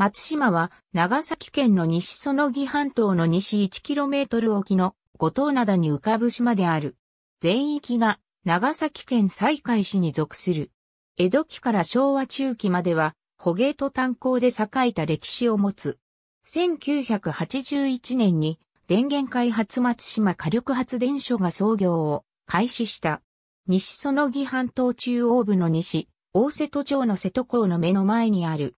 松島は長崎県の西そのぎ半島の西 1km 沖の五島灘に浮かぶ島である。全域が長崎県西海市に属する。江戸期から昭和中期までは捕鯨と炭鉱で栄えた歴史を持つ。1981年に電源開発松島火力発電所が創業を開始した。西そのぎ半島中央部の西、大瀬戸町の瀬戸港の目の前にある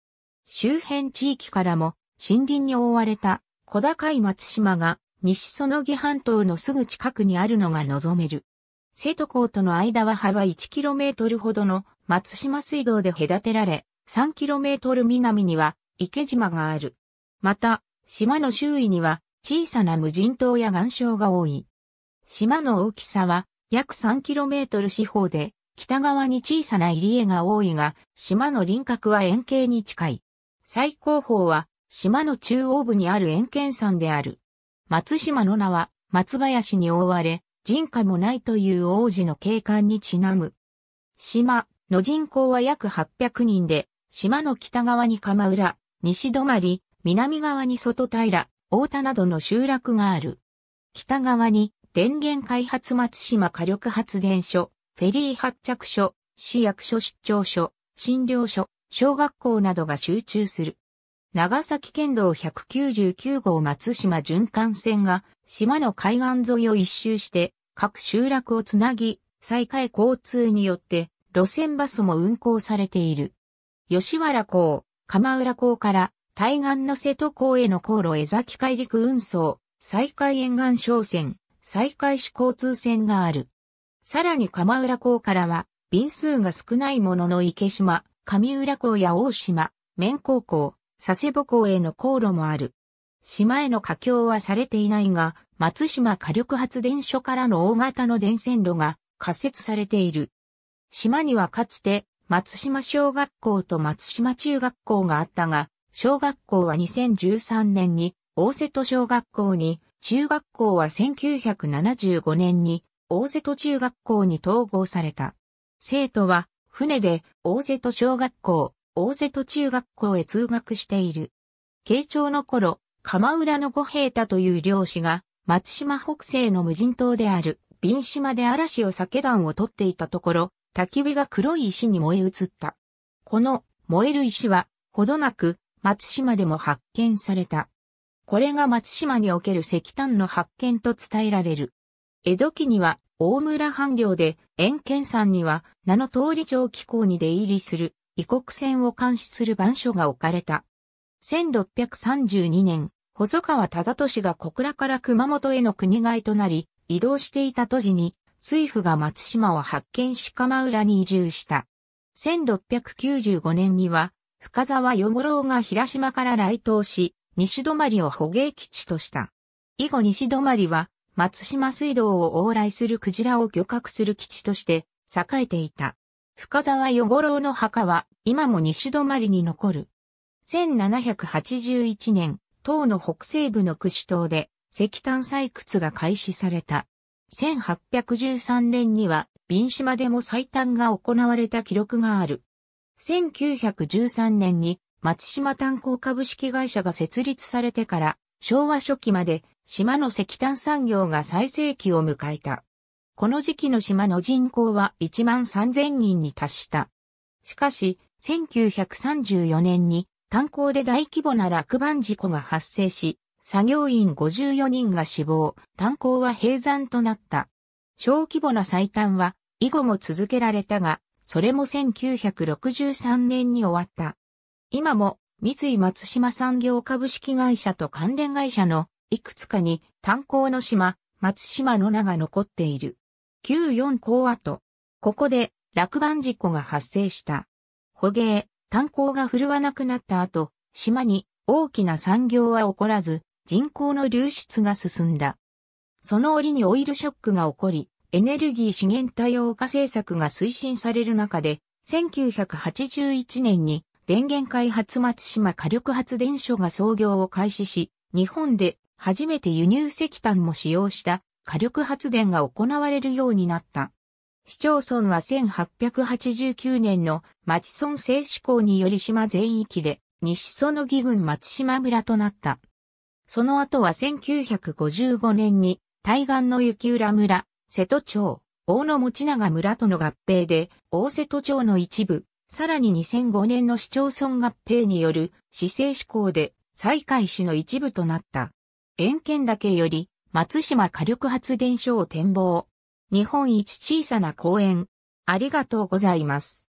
周辺地域からも森林に覆われた小高い松島が西そのぎ半島のすぐ近くにあるのが望める。瀬戸港との間は幅 1km ほどの松島水道で隔てられ、3km 南には池島がある。また、島の周囲には小さな無人島や岩礁が多い。島の大きさは約 3km 四方で、北側に小さな入り江が多いが、島の輪郭は円形に近い。最高峰は、島の中央部にある円県山である。松島の名は、松林に覆われ、人家もないという王子の景観にちなむ。島の人口は約800人で、島の北側に鎌浦、西泊、南側に外平、大田などの集落がある。北側に電源開発松島火力発電所、フェリー発着所、市役所出張所、診療所、小学校などが集中する。長崎県道199号松島循環線が島の海岸沿いを一周して各集落をつなぎ、再開交通によって路線バスも運行されている。吉原港、鎌浦港から対岸の瀬戸港への航路江崎海陸運送、再開沿岸商船、再開市交通船がある。さらに鎌浦港からは、便数が少ないものの池島、上浦港や大島、綿高港、佐世保港への航路もある。島への架橋はされていないが、松島火力発電所からの大型の電線路が仮設されている。島にはかつて松島小学校と松島中学校があったが、小学校は2013年に大瀬戸小学校に、中学校は1975年に大瀬戸中学校に統合された。生徒は船で大瀬戸小学校、大瀬戸中学校へ通学している。慶長の頃、鎌浦の五平太という漁師が、松島北西の無人島である、瓶島で嵐を避け団を取っていたところ、焚き火が黒い石に燃え移った。この燃える石は、ほどなく、松島でも発見された。これが松島における石炭の発見と伝えられる。江戸期には大村半領で、遠県山には、名の通り町機構に出入りする、異国船を監視する番所が置かれた。1632年、細川忠俊が小倉から熊本への国外となり、移動していた都時に、水夫が松島を発見し鎌浦に移住した。1695年には、深沢与五郎が平島から来島し、西泊を捕鯨基地とした。以後西泊は、松島水道を往来するクジラを漁獲する基地として栄えていた。深沢与五郎の墓は今も西泊に残る。1781年、島の北西部の串島で石炭採掘が開始された。1813年には、瓶島でも採炭が行われた記録がある。1913年に松島炭鉱株式会社が設立されてから、昭和初期まで島の石炭産業が最盛期を迎えた。この時期の島の人口は1万3000人に達した。しかし、1934年に炭鉱で大規模な落盤事故が発生し、作業員54人が死亡、炭鉱は閉山となった。小規模な採炭は以後も続けられたが、それも1963年に終わった。今も三井松島産業株式会社と関連会社のいくつかに炭鉱の島、松島の名が残っている。旧四港跡。ここで落盤事故が発生した。捕鯨、炭鉱が振るわなくなった後、島に大きな産業は起こらず、人口の流出が進んだ。その折にオイルショックが起こり、エネルギー資源多様化政策が推進される中で、1981年に電源開発松島火力発電所が創業を開始し、日本で初めて輸入石炭も使用した火力発電が行われるようになった。市町村は1889年の町村制施行により島全域で西園木郡松島村となった。その後は1955年に対岸の雪浦村、瀬戸町、大野持長村との合併で、大瀬戸町の一部、さらに2005年の市町村合併による市政施行で、再開市の一部となった。遠だ岳より松島火力発電所を展望。日本一小さな公園。ありがとうございます。